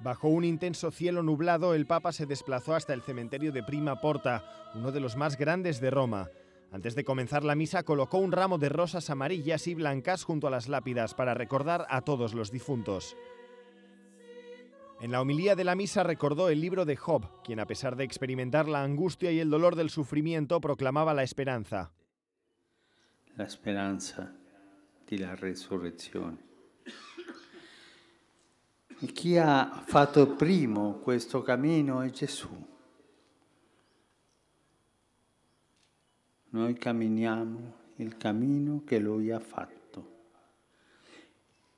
Bajo un intenso cielo nublado, el Papa se desplazó hasta el cementerio de Prima Porta, uno de los más grandes de Roma. Antes de comenzar la misa, colocó un ramo de rosas amarillas y blancas junto a las lápidas para recordar a todos los difuntos. En la homilía de la misa recordó el libro de Job, quien a pesar de experimentar la angustia y el dolor del sufrimiento proclamaba la esperanza. La esperanza de la resurrección. E chi ha fatto primo questo cammino è Gesù. Noi camminiamo il cammino che Lui ha fatto.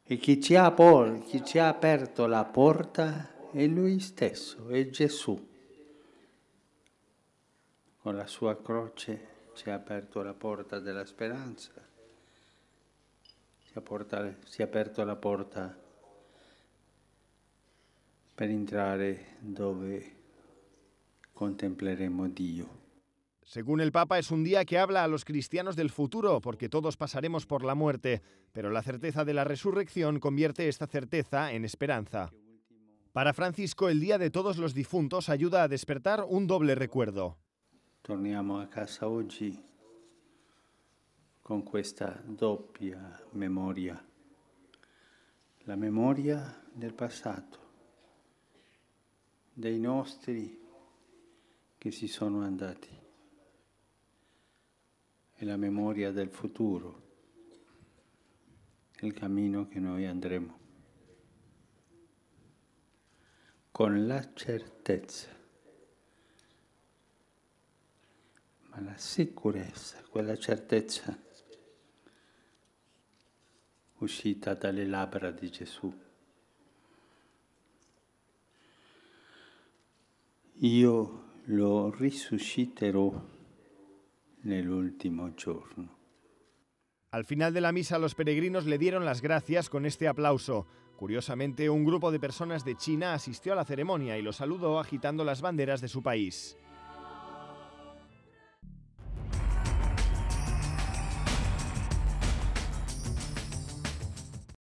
E chi ci ha, chi ci ha aperto la porta è Lui stesso, è Gesù. Con la sua croce ci ha aperto la porta della speranza, Si è, portato, ci ha aperto la porta della speranza per entrare dove contempleremo Dio. Según el Papa, es un día que habla a los cristianos del futuro, porque todos pasaremos por la muerte, pero la certeza de la resurrección convierte esta certeza en esperanza. Para Francisco, el Día de Todos los Difuntos ayuda a despertar un doble recuerdo. Torniamo a casa hoy... con questa doppia memoria, la memoria del pasado... dei nostri che si sono andati e la memoria del futuro, il cammino che noi andremo, con la certezza, ma la sicurezza, quella certezza uscita dalle labbra di Gesù. Io lo el último giorno. Al final de la misa los peregrinos le dieron las gracias con este aplauso. Curiosamente, un grupo de personas de China asistió a la ceremonia y lo saludó agitando las banderas de su país.